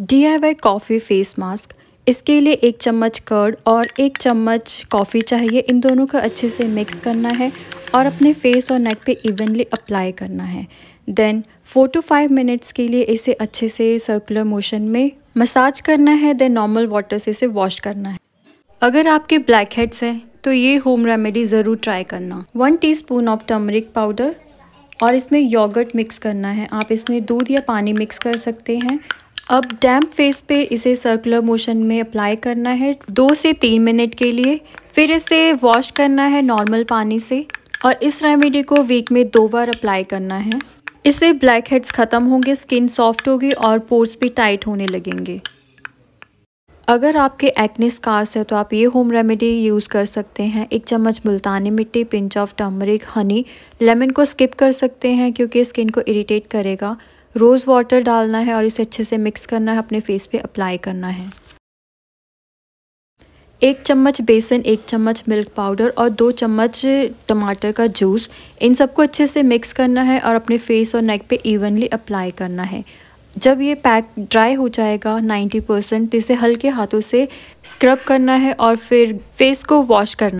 D I Y coffee face mask इसके लिए एक चम्मच कर्ड और एक चम्मच कॉफ़ी चाहिए इन दोनों को अच्छे से मिक्स करना है और अपने फेस और नेक पे इवनली अप्लाई करना है then four to five minutes के लिए इसे अच्छे से सर्कुलर मोशन में मसाज करना है देन नॉर्मल वाटर से इसे वॉश करना है अगर आपके ब्लैक हेड्स हैं तो ये होम रेमेडी ज़रूर ट्राई करना one tea of turmeric powder और इसमें योगर्ट मिक्स करना है आप इसमें दूध या पानी मिक्स कर सकते हैं अब डैम्प फेस पे इसे सर्कुलर मोशन में अप्लाई करना है दो से तीन मिनट के लिए फिर इसे वॉश करना है नॉर्मल पानी से और इस रेमेडी को वीक में दो बार अप्लाई करना है इससे ब्लैक हेड्स ख़त्म होंगे स्किन सॉफ्ट होगी और पोर्स भी टाइट होने लगेंगे अगर आपके एक्ने स्कार्स है तो आप ये होम रेमेडी यूज़ कर सकते हैं एक चम्मच मुल्तानी मिट्टी pinch of turmeric honey lemon को स्किप कर सकते हैं क्योंकि स्किन को इरीटेट करेगा रोज़ वाटर डालना है और इसे अच्छे से मिक्स करना है अपने फेस पे अप्लाई करना है एक चम्मच बेसन एक चम्मच मिल्क पाउडर और दो चम्मच टमाटर का जूस इन सबको अच्छे से मिक्स करना है और अपने फेस और नेक पे इवनली अप्लाई करना है जब ये पैक ड्राई हो जाएगा 90 परसेंट इसे हल्के हाथों से स्क्रब करना है और फिर फेस को वॉश करना